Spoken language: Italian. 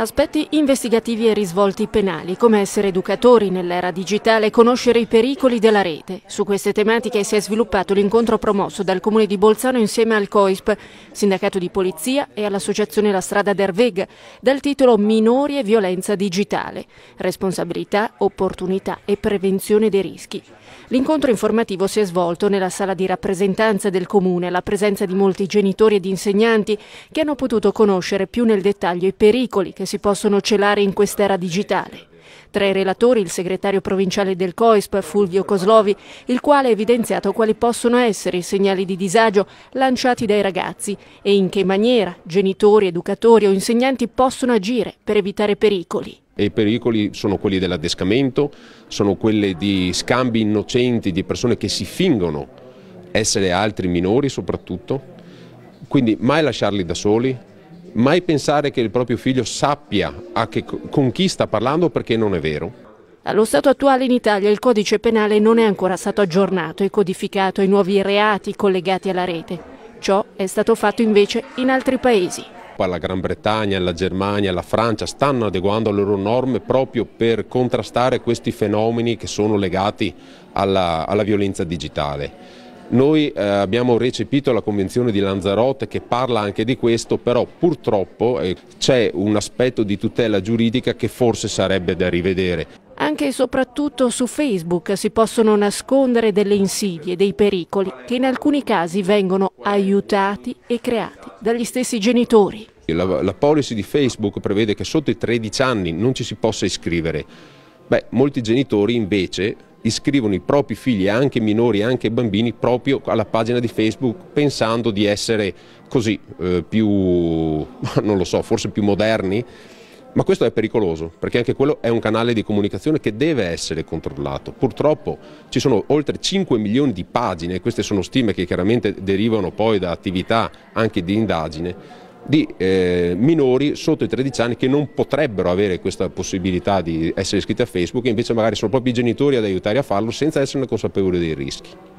Aspetti investigativi e risvolti penali, come essere educatori nell'era digitale e conoscere i pericoli della rete. Su queste tematiche si è sviluppato l'incontro promosso dal Comune di Bolzano insieme al COISP, Sindacato di Polizia e all'Associazione La Strada d'Arvega, dal titolo Minori e violenza digitale, responsabilità, opportunità e prevenzione dei rischi. L'incontro informativo si è svolto nella sala di rappresentanza del Comune, alla presenza di molti genitori ed insegnanti che hanno potuto conoscere più nel dettaglio i pericoli che si possono celare in quest'era digitale. Tra i relatori il segretario provinciale del COISP Fulvio Coslovi, il quale ha evidenziato quali possono essere i segnali di disagio lanciati dai ragazzi e in che maniera genitori, educatori o insegnanti possono agire per evitare pericoli. E i pericoli sono quelli dell'adescamento, sono quelli di scambi innocenti di persone che si fingono essere altri minori soprattutto, quindi mai lasciarli da soli, mai pensare che il proprio figlio sappia che, con chi sta parlando perché non è vero. Allo stato attuale in Italia il codice penale non è ancora stato aggiornato e codificato ai nuovi reati collegati alla rete. Ciò è stato fatto invece in altri paesi. La Gran Bretagna, la Germania, la Francia stanno adeguando le loro norme proprio per contrastare questi fenomeni che sono legati alla, alla violenza digitale. Noi eh, abbiamo recepito la Convenzione di Lanzarote che parla anche di questo, però purtroppo eh, c'è un aspetto di tutela giuridica che forse sarebbe da rivedere. Anche e soprattutto su Facebook si possono nascondere delle insidie, dei pericoli che in alcuni casi vengono aiutati e creati dagli stessi genitori. La, la policy di Facebook prevede che sotto i 13 anni non ci si possa iscrivere. Beh, molti genitori invece iscrivono i propri figli, anche minori, anche bambini, proprio alla pagina di Facebook pensando di essere così eh, più, non lo so, forse più moderni. Ma questo è pericoloso, perché anche quello è un canale di comunicazione che deve essere controllato. Purtroppo ci sono oltre 5 milioni di pagine, queste sono stime che chiaramente derivano poi da attività anche di indagine, di eh, minori sotto i 13 anni che non potrebbero avere questa possibilità di essere iscritti a Facebook e invece magari sono proprio i genitori ad aiutare a farlo senza esserne consapevoli dei rischi.